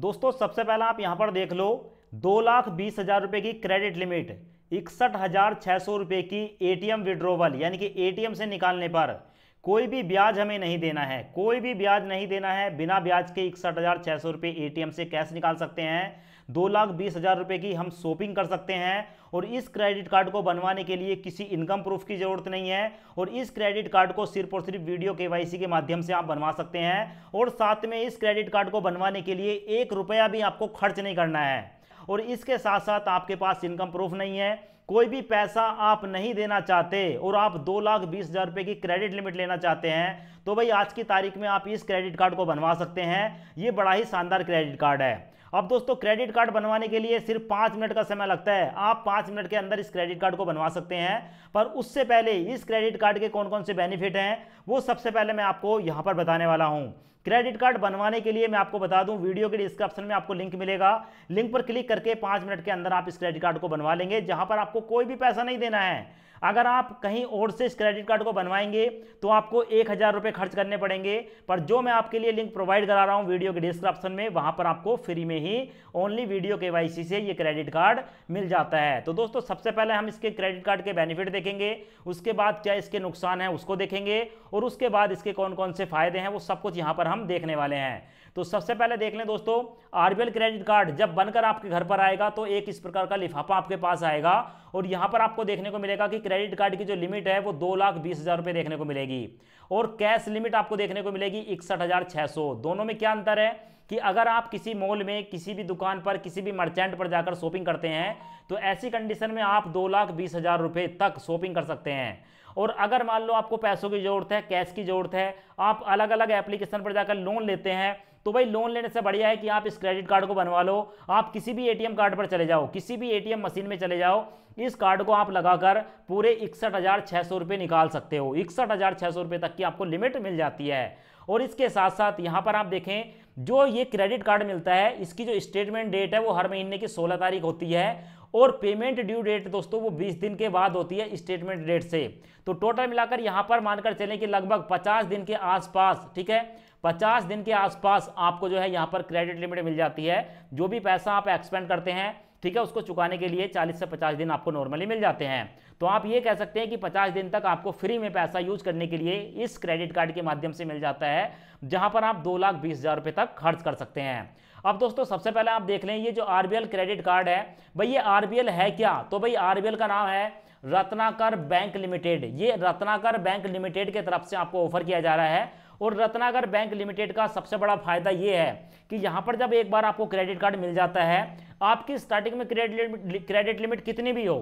दोस्तों सबसे पहला आप यहां पर देख लो दो लाख बीस हजार रुपए की क्रेडिट लिमिट इकसठ हजार छह सौ रुपए की एटीएम विड्रोवल यानी कि एटीएम से निकालने पर कोई भी ब्याज हमें नहीं देना है कोई भी ब्याज नहीं देना है बिना ब्याज के इकसठ हजार छह सौ रुपए ए से कैश निकाल सकते हैं दो लाख बीस हज़ार रुपये की हम शॉपिंग कर सकते हैं और इस क्रेडिट कार्ड को बनवाने के लिए किसी इनकम प्रूफ की ज़रूरत नहीं है और इस क्रेडिट कार्ड को सिर्फ और सिर्फ वीडियो के के माध्यम से आप बनवा सकते हैं और साथ में इस क्रेडिट कार्ड को बनवाने के लिए एक रुपया भी आपको खर्च नहीं करना है और इसके साथ साथ आपके पास इनकम प्रूफ नहीं है कोई भी पैसा आप नहीं देना चाहते और आप दो लाख बीस हज़ार रुपये की क्रेडिट लिमिट लेना चाहते हैं तो भाई आज की तारीख में आप इस क्रेडिट कार्ड को बनवा सकते हैं ये बड़ा ही शानदार क्रेडिट कार्ड है अब दोस्तों क्रेडिट कार्ड बनवाने के लिए सिर्फ पांच मिनट का समय लगता है आप पांच मिनट के अंदर इस क्रेडिट कार्ड को बनवा सकते हैं पर उससे पहले इस क्रेडिट कार्ड के कौन कौन से बेनिफिट हैं वो सबसे पहले मैं आपको यहाँ पर बताने वाला हूँ क्रेडिट कार्ड बनवाने के लिए मैं आपको बता दूं वीडियो के डिस्क्रिप्शन में आपको लिंक मिलेगा लिंक पर क्लिक करके पाँच मिनट के अंदर आप इस क्रेडिट कार्ड को बनवा लेंगे जहां पर आपको कोई भी पैसा नहीं देना है अगर आप कहीं और से इस क्रेडिट कार्ड को बनवाएंगे तो आपको एक हज़ार रुपये खर्च करने पड़ेंगे पर जो मैं आपके लिए लिंक प्रोवाइड करा रहा हूँ वीडियो के डिस्क्रिप्शन में वहाँ पर आपको फ्री में ही ओनली वीडियो के से ये क्रेडिट कार्ड मिल जाता है तो दोस्तों सबसे पहले हम इसके क्रेडिट कार्ड के बेनिफिट देखेंगे उसके बाद क्या इसके नुकसान है उसको देखेंगे और उसके बाद इसके कौन कौन से फायदे हैं वो सब कुछ यहाँ पर हम देखने वाले हैं तो सबसे पहले देख लें दोस्तों आरबीएल क्रेडिट कार्ड जब बनकर आपके घर पर आएगा तो एक इस प्रकार का लिफाफा आपके पास आएगा और यहां पर आपको देखने को मिलेगा कि क्रेडिट कार्ड की जो लिमिट है वो दो लाख बीस हजार रुपए देखने को मिलेगी और कैश लिमिट आपको देखने को मिलेगी इकसठ हजार छह सौ दोनों में क्या अंतर है कि अगर आप किसी मॉल में किसी भी दुकान पर किसी भी मर्चेंट पर जाकर शॉपिंग करते हैं तो ऐसी कंडीशन में आप दो लाख बीस हजार रुपए तक शॉपिंग कर सकते हैं और अगर मान लो आपको पैसों की ज़रूरत है कैश की ज़रूरत है आप अलग अलग एप्लीकेशन पर जाकर लोन लेते हैं तो भाई लोन लेने से बढ़िया है कि आप इस क्रेडिट कार्ड को बनवा लो आप किसी भी एटीएम कार्ड पर चले जाओ किसी भी एटीएम मशीन में चले जाओ इस कार्ड को आप लगाकर पूरे इकसठ हज़ार छः सौ रुपये निकाल सकते हो इकसठ हज़ार छः सौ रुपये तक की आपको लिमिट मिल जाती है और इसके साथ साथ यहाँ पर आप देखें जो ये क्रेडिट कार्ड मिलता है इसकी जो स्टेटमेंट डेट है वो हर महीने की सोलह तारीख होती है और पेमेंट ड्यू डेट दोस्तों वो 20 दिन के बाद होती है स्टेटमेंट डेट से तो टोटल मिलाकर यहाँ पर मानकर चलें कि लगभग 50 दिन के आसपास ठीक है 50 दिन के आसपास आपको जो है यहाँ पर क्रेडिट लिमिट मिल जाती है जो भी पैसा आप एक्सपेंड करते हैं ठीक है उसको चुकाने के लिए 40 से 50 दिन आपको नॉर्मली मिल जाते हैं तो आप ये कह सकते हैं कि 50 दिन तक आपको फ्री में पैसा यूज करने के लिए इस क्रेडिट कार्ड के माध्यम से मिल जाता है जहां पर आप दो लाख बीस हज़ार रुपये तक खर्च कर सकते हैं अब दोस्तों सबसे पहले आप देख लें ये जो आर क्रेडिट कार्ड है भाई ये आरबीएल है क्या तो भाई आरबीएल का नाम है रत्नाकर बैंक लिमिटेड ये रत्नाकर बैंक लिमिटेड के तरफ से आपको ऑफर किया जा रहा है और रत्नाकर बैंक लिमिटेड का सबसे बड़ा फायदा ये है कि यहाँ पर जब एक बार आपको क्रेडिट कार्ड मिल जाता है आपकी स्टार्टिंग में क्रेडिट क्रेडिट लिमिट कितनी भी हो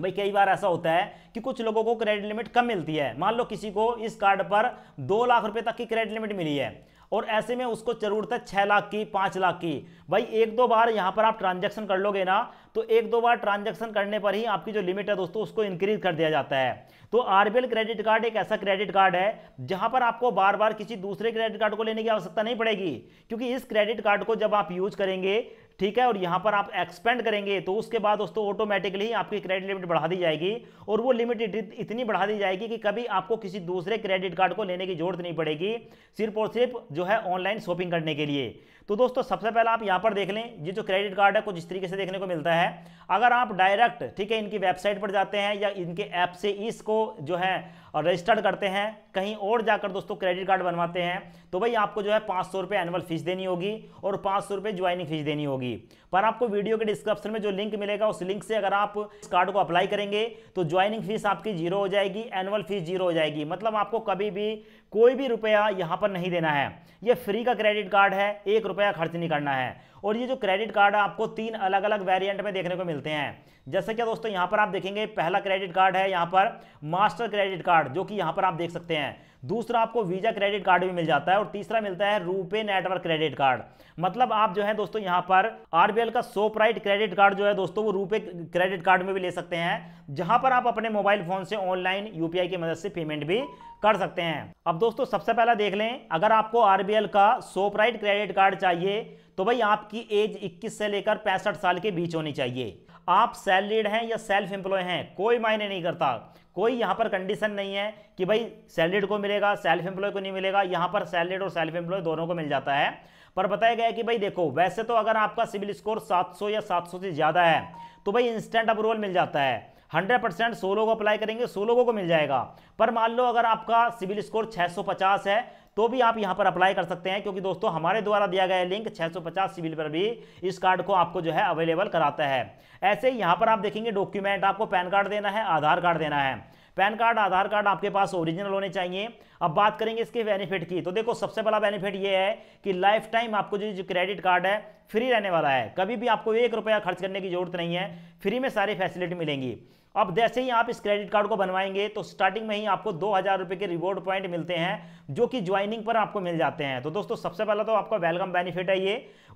भाई कई बार ऐसा होता है कि कुछ लोगों को क्रेडिट लिमिट कम मिलती है मान लो किसी को इस कार्ड पर दो लाख रुपए तक की क्रेडिट लिमिट मिली है और ऐसे में उसको जरूरत है छह लाख की पांच लाख की भाई एक दो बार यहां पर आप ट्रांजेक्शन कर लोगे ना तो एक दो बार ट्रांजेक्शन करने पर ही आपकी जो लिमिट है दोस्तों उसको इंक्रीज कर दिया जाता है तो आरबीएल क्रेडिट कार्ड एक ऐसा क्रेडिट कार्ड है जहां पर आपको बार बार किसी दूसरे क्रेडिट कार्ड को लेने की आवश्यकता नहीं पड़ेगी क्योंकि इस क्रेडिट कार्ड को जब आप यूज करेंगे ठीक है और यहां पर आप एक्सपेंड करेंगे तो उसके बाद दोस्तों ऑटोमेटिकली आपकी क्रेडिट लिमिट बढ़ा दी जाएगी और वो लिमिट इतनी बढ़ा दी जाएगी कि कभी आपको किसी दूसरे क्रेडिट कार्ड को लेने की जरूरत नहीं पड़ेगी सिर्फ और सिर्फ जो है ऑनलाइन शॉपिंग करने के लिए तो दोस्तों सबसे पहले आप यहां पर देख लें ये जो क्रेडिट कार्ड है कुछ इस तरीके से देखने को मिलता है अगर आप डायरेक्ट ठीक है इनकी वेबसाइट पर जाते हैं या इनके ऐप से इसको जो है और रजिस्टर्ड करते हैं कहीं और जाकर दोस्तों क्रेडिट कार्ड बनवाते हैं तो भाई आपको जो है पाँच सौ रुपए एनुअल फीस देनी होगी और पाँच सौ रुपए ज्वाइनिंग फीस देनी होगी पर आपको वीडियो के डिस्क्रिप्शन में जो लिंक मिलेगा उस लिंक से अगर आप इस कार्ड को अप्लाई करेंगे तो ज्वाइनिंग फीस आपकी जीरो हो जाएगी एनुअल फीस जीरो हो जाएगी मतलब आपको कभी भी कोई भी रुपया यहाँ पर नहीं देना है ये फ्री का क्रेडिट कार्ड है एक रुपया खर्च नहीं करना है और ये जो क्रेडिट कार्ड है आपको तीन अलग अलग वेरियंट में देखने को मिलते हैं जैसे कि दोस्तों यहाँ पर आप देखेंगे पहला क्रेडिट कार्ड है यहाँ पर मास्टर क्रेडिट कार्ड जो कि यहाँ पर आप देख सकते हैं दूसरा आपको वीजा क्रेडिट कार्ड भी मिल जाता है और तीसरा मिलता है रूपे नेटवर्क क्रेडिट कार्ड मतलब आप जो है दोस्तों यहाँ पर आरबीएल का सोप्राइट क्रेडिट कार्ड जो है दोस्तों वो रूपे क्रेडिट कार्ड में भी ले सकते हैं जहां पर आप अपने मोबाइल फोन से ऑनलाइन यूपीआई की मदद से पेमेंट भी कर सकते हैं अब दोस्तों सबसे पहला देख लें अगर आपको आरबीएल का सोपराइट क्रेडिट कार्ड चाहिए तो भाई आप आपकी एज 21 से लेकर पैंसठ साल के बीच होनी चाहिए आप सैलरीड हैं या सेल्फ एम्प्लॉय हैं कोई मायने नहीं करता कोई यहाँ पर कंडीशन नहीं है कि भाई सैलरीड को मिलेगा सेल्फ एम्प्लॉय को नहीं मिलेगा यहाँ पर सैलरीड और सेल्फ एम्प्लॉय दोनों को मिल जाता है पर बताया गया कि भाई देखो वैसे तो अगर आपका सिविल स्कोर 700 या 700 से ज़्यादा है तो भाई इंस्टेंट अप्रूवल मिल जाता है 100 परसेंट सोलो लोग अप्लाई करेंगे सोलो लोगों को मिल जाएगा पर मान लो अगर आपका सिविल स्कोर 650 है तो भी आप यहाँ पर अप्लाई कर सकते हैं क्योंकि दोस्तों हमारे द्वारा दिया गया लिंक 650 सिविल पर भी इस कार्ड को आपको जो है अवेलेबल कराता है ऐसे ही यहाँ पर आप देखेंगे डॉक्यूमेंट आपको पैन कार्ड देना है आधार कार्ड देना है पैन कार्ड आधार कार्ड आपके पास ओरिजिनल होने चाहिए अब बात करेंगे इसके बेनिफिट की तो देखो सबसे बड़ा बेनिफिट ये है कि लाइफ टाइम आपको जो, जो क्रेडिट कार्ड है फ्री रहने वाला है कभी भी आपको एक रुपया खर्च करने की जरूरत नहीं है फ्री में सारी फैसिलिटी मिलेंगी अब जैसे ही आप इस क्रेडिट कार्ड को बनवाएंगे तो स्टार्टिंग में ही आपको दो हज़ार रुपये के रिवॉर्ड पॉइंट मिलते हैं जो कि ज्वाइनिंग पर आपको मिल जाते हैं तो दोस्तों सबसे पहला तो आपका वेलकम बेनिफिट है ये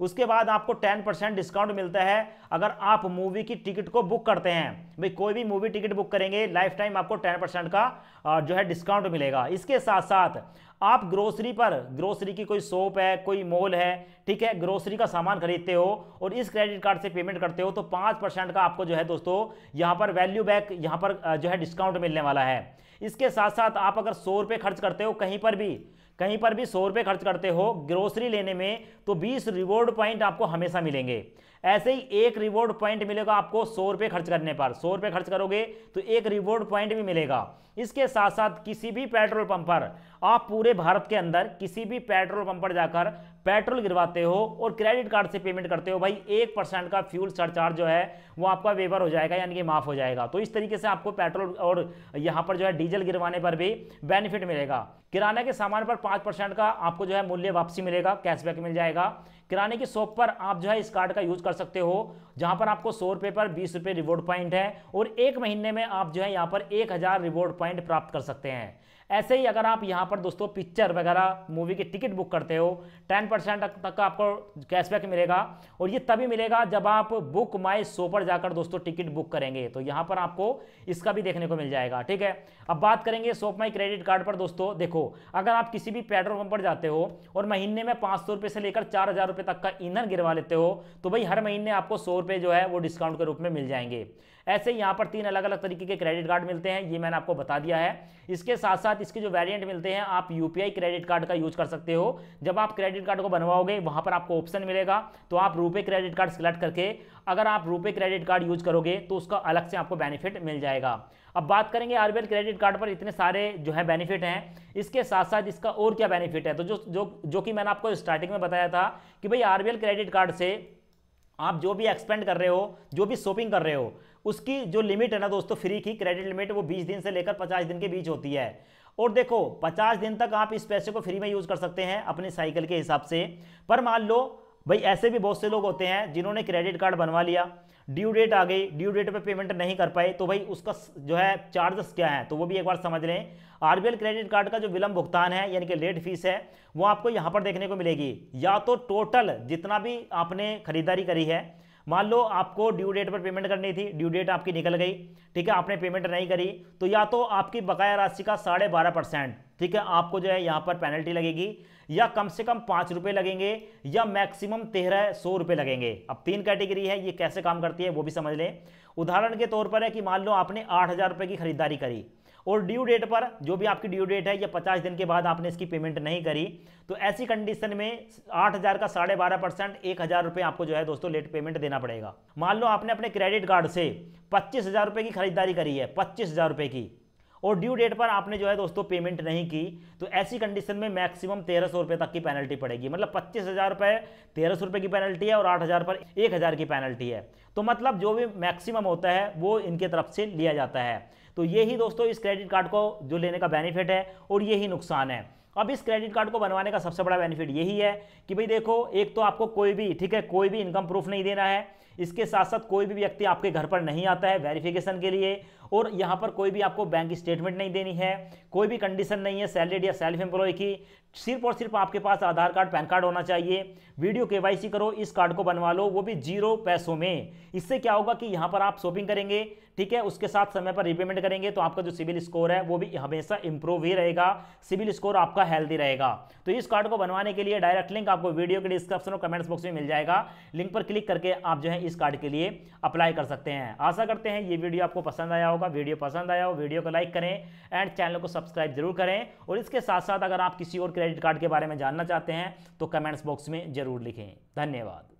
उसके बाद आपको टेन परसेंट डिस्काउंट मिलता है अगर आप मूवी की टिकट को बुक करते हैं भाई कोई भी मूवी टिकट बुक करेंगे लाइफ टाइम आपको टेन परसेंट का जो है डिस्काउंट मिलेगा इसके साथ साथ आप ग्रोसरी पर ग्रोसरी की कोई शॉप है कोई मॉल है ठीक है ग्रोसरी का सामान खरीदते हो और इस क्रेडिट कार्ड से पेमेंट करते हो तो पाँच परसेंट का आपको जो है दोस्तों यहाँ पर वैल्यू बैक यहाँ पर जो है डिस्काउंट मिलने वाला है इसके साथ साथ आप अगर सौ रुपये खर्च करते हो कहीं पर भी कहीं पर भी सौ रुपये खर्च करते हो ग्रोसरी लेने में तो बीस रिवॉर्ड पॉइंट आपको हमेशा मिलेंगे ऐसे ही एक रिवॉर्ड पॉइंट मिलेगा आपको सौ रुपये खर्च करने पर सौ रुपये खर्च करोगे तो एक रिवॉर्ड पॉइंट भी मिलेगा इसके साथ साथ किसी भी पेट्रोल पंप पर आप पूरे भारत के अंदर किसी भी पेट्रोल पंप पर जाकर पेट्रोल गिरवाते हो और क्रेडिट कार्ड से पेमेंट करते हो भाई एक परसेंट का फ्यूल सरचार्ज जो है वो आपका वेवर हो जाएगा यानी कि माफ़ हो जाएगा तो इस तरीके से आपको पेट्रोल और यहाँ पर जो है डीजल गिरवाने पर भी बेनिफिट मिलेगा किराने के सामान पर पाँच परसेंट का आपको जो है मूल्य वापसी मिलेगा कैशबैक मिल जाएगा किराने की शॉप पर आप जो है इस कार्ड का यूज कर सकते हो जहां पर आपको सौ रुपए पर बीस रुपये रिवॉर्ड पॉइंट है और एक महीने में आप जो है यहाँ पर एक हज़ार रिवॉर्ड पॉइंट प्राप्त कर सकते हैं ऐसे ही अगर आप यहाँ पर दोस्तों पिक्चर वगैरह मूवी की टिकट बुक करते हो टेन परसेंट तक का आपको कैशबैक मिलेगा और ये तभी मिलेगा जब आप बुक माई शो पर जाकर दोस्तों टिकट बुक करेंगे तो यहाँ पर आपको इसका भी देखने को मिल जाएगा ठीक है अब बात करेंगे शोप माई क्रेडिट कार्ड पर दोस्तों देखो अगर आप किसी भी पेट्रोल पंप पर जाते हो और महीने में पाँच सौ से लेकर चार रुपए तक का ईंधन गिरवा लेते हो तो भाई हर महीने आपको सौ रुपए जो है वो डिस्काउंट के रूप में मिल जाएंगे ऐसे यहाँ पर तीन अलग अलग तरीके के क्रेडिट कार्ड मिलते हैं ये मैंने आपको बता दिया है इसके साथ साथ इसके जो वेरियंट मिलते हैं आप यू क्रेडिट कार्ड का यूज कर सकते हो जब आप क्रेडिट कार्ड को बनवाओगे वहाँ पर आपको ऑप्शन मिलेगा तो आप रुपये क्रेडिट कार्ड सेलेक्ट करके अगर आप रुपये क्रेडिट कार्ड यूज करोगे तो उसका अलग से आपको बेनिफिट मिल जाएगा अब बात करेंगे आरबीएल क्रेडिट कार्ड पर इतने सारे जो है बेनिफिट हैं इसके साथ साथ इसका और क्या बेनिफिट है तो जो जो जो कि मैंने आपको स्टार्टिंग में बताया था कि भाई आरबीएल क्रेडिट कार्ड से आप जो भी एक्सपेंड कर रहे हो जो भी शॉपिंग कर रहे हो उसकी जो लिमिट है ना दोस्तों फ्री की क्रेडिट लिमिट वो बीस दिन से लेकर पचास दिन के बीच होती है और देखो 50 दिन तक आप इस पैसे को फ्री में यूज़ कर सकते हैं अपनी साइकिल के हिसाब से पर मान लो भाई ऐसे भी बहुत से लोग होते हैं जिन्होंने क्रेडिट कार्ड बनवा लिया ड्यू डेट आ गई ड्यू डेट पे पेमेंट नहीं कर पाए तो भाई उसका जो है चार्जेस क्या है तो वो भी एक बार समझ लें आरबीएल क्रेडिट कार्ड का जो विलंब भुगतान है यानी कि लेट फीस है वो आपको यहाँ पर देखने को मिलेगी या तो टोटल जितना भी आपने खरीदारी करी है मान लो आपको ड्यू डेट पर पेमेंट करनी थी ड्यू डेट आपकी निकल गई ठीक है आपने पेमेंट नहीं करी तो या तो आपकी बकाया राशि का साढ़े बारह परसेंट ठीक है आपको जो है यहाँ पर पेनल्टी लगेगी या कम से कम पाँच रुपये लगेंगे या मैक्सिमम तेरह सौ रुपये लगेंगे अब तीन कैटेगरी है ये कैसे काम करती है वो भी समझ लें उदाहरण के तौर पर है कि मान लो आपने आठ हज़ार रुपये की खरीदारी करी और ड्यू डेट पर जो भी आपकी ड्यू डेट है या पचास दिन के बाद आपने इसकी पेमेंट नहीं करी तो ऐसी कंडीशन में आठ हज़ार का साढ़े बारह परसेंट एक हज़ार रुपये आपको जो है दोस्तों लेट पेमेंट देना पड़ेगा मान लो आपने अपने क्रेडिट कार्ड से पच्चीस हज़ार रुपये की खरीदारी करी है पच्चीस हज़ार रुपये की और ड्यू डेट पर आपने जो है दोस्तों पेमेंट नहीं की तो ऐसी कंडीशन में मैक्सिमम तेरह सौ रुपये तक की पेनल्टी पड़ेगी मतलब पच्चीस हज़ार रुपए तेरह सौ रुपये की पेनल्टी है और आठ हज़ार पर एक हज़ार की पेनल्टी है तो मतलब जो भी मैक्सिमम होता है वो इनके तरफ से लिया जाता है तो ये ही दोस्तों इस क्रेडिट कार्ड को जो लेने का बेनिफिट है और ये ही नुकसान है अब इस क्रेडिट कार्ड को बनवाने का सबसे बड़ा बेनिफिट यही है कि भाई देखो एक तो आपको कोई भी ठीक है कोई भी इनकम प्रूफ नहीं देना है इसके साथ साथ कोई भी व्यक्ति आपके घर पर नहीं आता है वेरिफिकेशन के लिए और यहाँ पर कोई भी आपको बैंक स्टेटमेंट नहीं देनी है कोई भी कंडीशन नहीं है सैलरीड या सेल्फ एम्प्लॉय की सिर्फ और सिर्फ आपके पास आधार कार्ड पैन कार्ड होना चाहिए वीडियो केवाईसी करो इस कार्ड को बनवा लो वो भी जीरो पैसों में इससे क्या होगा कि यहाँ पर आप शॉपिंग करेंगे ठीक है उसके साथ समय पर रिपेमेंट करेंगे तो आपका जो सिविल स्कोर है वो भी हमेशा इंप्रूव ही रहेगा सिविल स्कोर आपका हेल्दी रहेगा तो इस कार्ड को बनवाने के लिए डायरेक्ट लिंक आपको वीडियो के डिस्क्रिप्शन और कमेंट्स बॉक्स में मिल जाएगा लिंक पर क्लिक करके आप जो है इस कार्ड के लिए अप्लाई कर सकते हैं आशा करते हैं ये वीडियो आपको पसंद आया हो होगा वीडियो पसंद आया हो वीडियो को लाइक करें एंड चैनल को सब्सक्राइब जरूर करें और इसके साथ साथ अगर आप किसी और क्रेडिट कार्ड के बारे में जानना चाहते हैं तो कमेंट्स बॉक्स में ज़रूर लिखें धन्यवाद